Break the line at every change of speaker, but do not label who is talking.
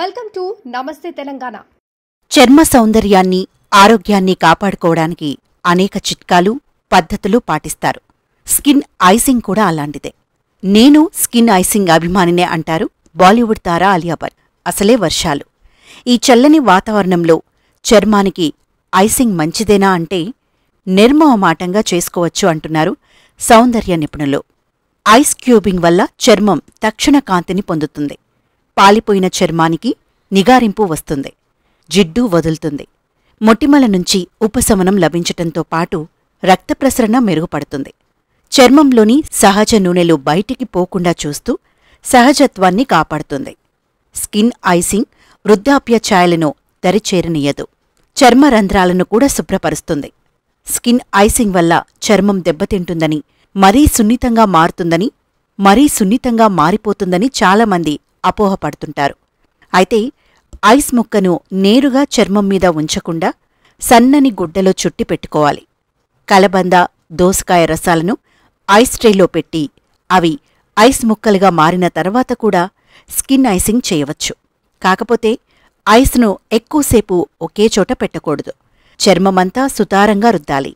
welcome to నమస్తే తెలంగాణ చర్మ సౌందర్యాన్ని ఆరోగ్యాన్ని కాపాడుకోవడానికి అనేక చిట్కాలు పద్ధతులు పాటిస్తారు స్కిన్ ఐసింగ్ కూడా అలాంటిదే నేను స్కిన్ ఐసింగ్ అభిమానినే అంటారు బాలీవుడ్ తారా అలియాబర్ అసలే వర్షాలు ఈ చల్లని వాతావరణంలో చర్మానికి ఐసింగ్ మంచిదేనా అంటే నిర్మోహమాటంగా చేసుకోవచ్చు అంటున్నారు సౌందర్య నిపుణులు ఐస్ క్యూబింగ్ వల్ల చర్మం తక్షణ కాంతిని పొందుతుంది పాలిపోయిన చర్మానికి నిగారింపు వస్తుంది జిడ్డు వదులుతుంది మొటిమల నుంచి ఉపశమనం లభించటంతో పాటు రక్త ప్రసరణ మెరుగుపడుతుంది చర్మంలోని సహజ నూనెలు బయటికి పోకుండా చూస్తూ సహజత్వాన్ని కాపాడుతుంది స్కిన్ ఐసింగ్ వృద్ధాప్య ఛాయలను దరిచేరనీయదు చర్మ రంధ్రాలను కూడా శుభ్రపరుస్తుంది స్కిన్ ఐసింగ్ వల్ల చర్మం దెబ్బతింటుందని మరీ సున్నితంగా మారుతుందని మరీ సున్నితంగా మారిపోతుందని చాలామంది అపోహపడుతుంటారు అయితే ఐస్ ముక్కను నేరుగా చర్మం మీద ఉంచకుండా సన్నని గుడ్డలో చుట్టి పెట్టుకోవాలి కలబంద దోసకాయ రసాలను ఐస్ ట్రేలో పెట్టి అవి ఐస్ ముక్కలుగా మారిన తర్వాత కూడా స్కిన్ ఐసింగ్ చేయవచ్చు కాకపోతే ఐస్ను ఎక్కువసేపు ఒకే చోట పెట్టకూడదు చర్మమంతా సుతారంగా రుద్దాలి